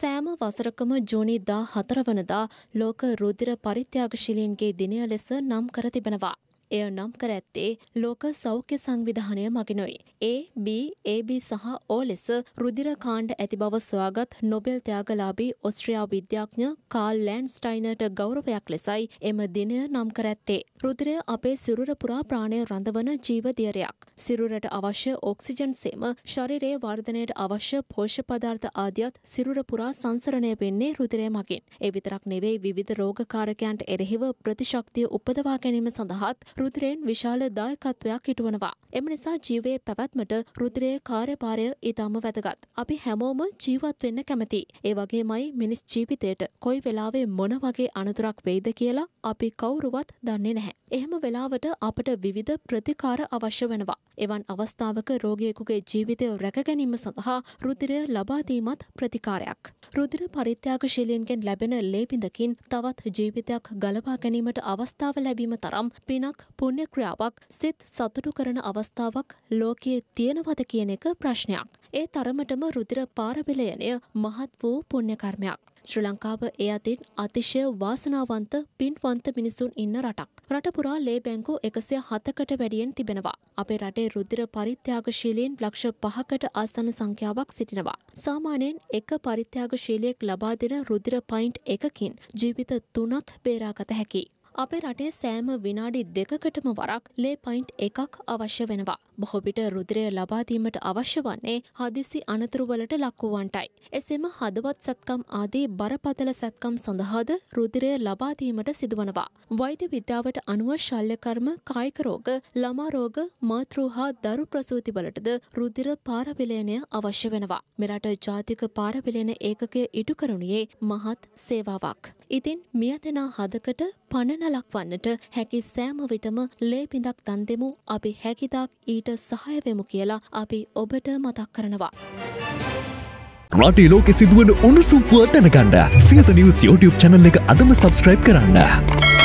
සෑම වසරකම ජුනි දා හතරවනදා ලෝක රුධිර පරිත්‍යාගශීලීන්ගේ දිනය ලෙස නම් කර තිබෙනවා. එය නම් කර ඇත්තේ ලෝක සෞඛ්‍ය සංවිධානය මගිනුයි. ඒ B, AB සහ O ලෙස රුධිර කාණ්ඩ ඇති බව සොයාගත් නොබෙල් ත්‍යාගලාභී ඔස්ට්‍රියා විද්‍යාඥ කාල් ලෑන්ස්ටයිනට ගෞරවයක් ලෙසයි එම දිනය නම් කර ඇත්තේ. රුධිරය අපේ සිරුර පුරා ප්‍රාණය රඳවන ජීව දියරයක්. සිරුරට අවශ්‍ය ඔක්සිජන් සේම ශරීරයේ වර්ධනයට අවශ්‍ය පෝෂ්‍ය පදාර්ථ ආදියත් සිරුර පුරා සංසරණය වෙන්නේ රුධිරය මගින්. ඒ විතරක් නෙවෙයි විවිධ රෝගකාරකයන්ට එරෙහිව ප්‍රතිශක්තිය උපදවා ගැනීම සඳහාත් රුදුරයෙන් විශාල දායකත්වයක් ඉටුවනවා. එම නිසා ජීවයේ පැවැත්මට රුදුරයේ කාර්යභාරය ඉතාම වැදගත්. අපි හැමෝම ජීවත් වෙන්න කැමති. ඒ වගේමයි මිනිස් ජීවිතයට කොයි වෙලාවේ මොන වගේ අනතුරක් වෙයිද කියලා අපි කවුරුවත් දන්නේ නැහැ. එහෙම වෙලාවට අපට විවිධ ප්‍රතිකාර අවශ්‍ය වෙනවා. එවන් අවස්ථාවක රෝගියෙකුගේ ජීවිතය රැකගැනීම සඳහා රුධිරය ලබාදීමත් ප්‍රතිකාරයක්. රුධිර පරිත්‍යාගශීලීන්ගෙන් ලැබෙන ලේපිඳකින් තවත් ජීවිතයක් ගලවා ගැනීමට අවස්ථාව ලැබීම තරම් පිනක් පුණ්‍ය ක්‍රියාවක් සිත් සතුටු කරන අවස්ථාවක් ලෝකයේ තියෙනවද කියන එක ප්‍රශ්නයක්. ඒ තරමටම රුධිර පාරබිලයනය මහත් වූ පුණ්‍යකර්මයක්. ශ්‍රී ලංකාව ඒ අතින් අතිශය වාසනාවන්ත පින්වන්ත මිනිසුන් ඉන්න රටක්. රටපුරා ලේ බැංකු එකසිය හතකට වැඩියෙන් තිබෙනවා. අපේ රටේ රුධිර පරිත්‍යාගශීලීන් ලක්ෂ පහකට ආසන්න සංඛ්‍යාවක් සිටිනවා. සාමාන්‍යයෙන් එක පරිත්‍යාගශීලියෙක් ලබා දෙන රුධිර පයින්ට් එකකින් ජීවිත තුනක් බේරාගත හැකි. අපේ රටේ සෑම විනාඩි දෙකකටම වරක් ලේ පයින්ට් එකක් අවශ්‍ය වෙනවා. බොහෝවිට රුධිරය ලබාදීමට අවශ්‍ය වන්නේ හදිසි අනතුරුවලට ලක්වුවන්ටයි. එසෙම හදවත් සත්කම් ආදී බරපතල සැත්කම් සඳහාද රුධිරය ලබාදීමට සිදුවනවා. වෛද්‍ය විද්‍යාවට අනුව ශල්‍යකර්ම කායිකරෝග ළමාරෝග මාතෘ හා දරු ප්‍රසූතිවලටද රුධිර පාරවිලයනය අවශ්‍ය වෙනවා. මෙරට ජාතික පාරවිලෙන ඒකකය ඉටු කරුණියේ මහත් සේවාවක්. ඉතින් මියතනා හදකට පණනලක් වන්නට හැකි සෑම විටම ලේපිඳක් දන් දෙමු අපි හැකිතාක් ඊට සහයවෙමු කියලා අපි ඔබට මතක් කරනවා. රටේ ලෝකෙ සිදුවන උණුසුම්පුව දැනගන්න සියත නිවස් YouTube channel එක අදම subscribe කරන්න.